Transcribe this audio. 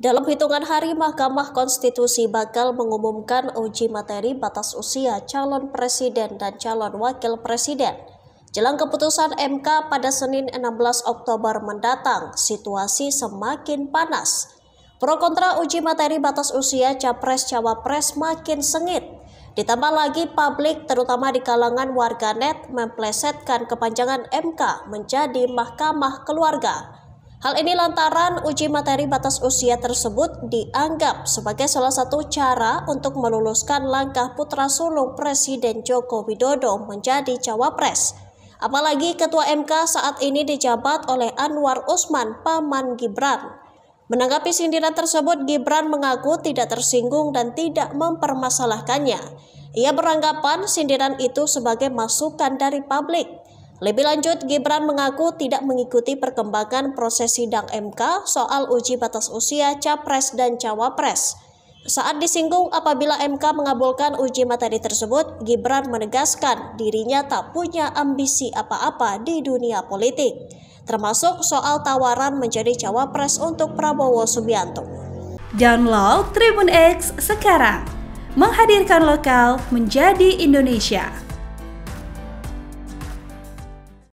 Dalam hitungan hari, Mahkamah Konstitusi bakal mengumumkan uji materi batas usia calon presiden dan calon wakil presiden. Jelang keputusan MK pada Senin 16 Oktober mendatang, situasi semakin panas. Pro kontra uji materi batas usia capres-cawapres makin sengit. Ditambah lagi publik terutama di kalangan warganet memplesetkan kepanjangan MK menjadi Mahkamah Keluarga. Hal ini lantaran uji materi batas usia tersebut dianggap sebagai salah satu cara untuk meluluskan langkah putra sulung Presiden Joko Widodo menjadi cawapres. Apalagi Ketua MK saat ini dijabat oleh Anwar Usman, Paman Gibran. Menanggapi sindiran tersebut, Gibran mengaku tidak tersinggung dan tidak mempermasalahkannya. Ia beranggapan sindiran itu sebagai masukan dari publik lebih lanjut, Gibran mengaku tidak mengikuti perkembangan proses sidang MK soal uji batas usia capres dan cawapres. Saat disinggung apabila MK mengabulkan uji materi tersebut, Gibran menegaskan dirinya tak punya ambisi apa-apa di dunia politik, termasuk soal tawaran menjadi cawapres untuk Prabowo Subianto. Download Tribun X sekarang, menghadirkan lokal menjadi Indonesia.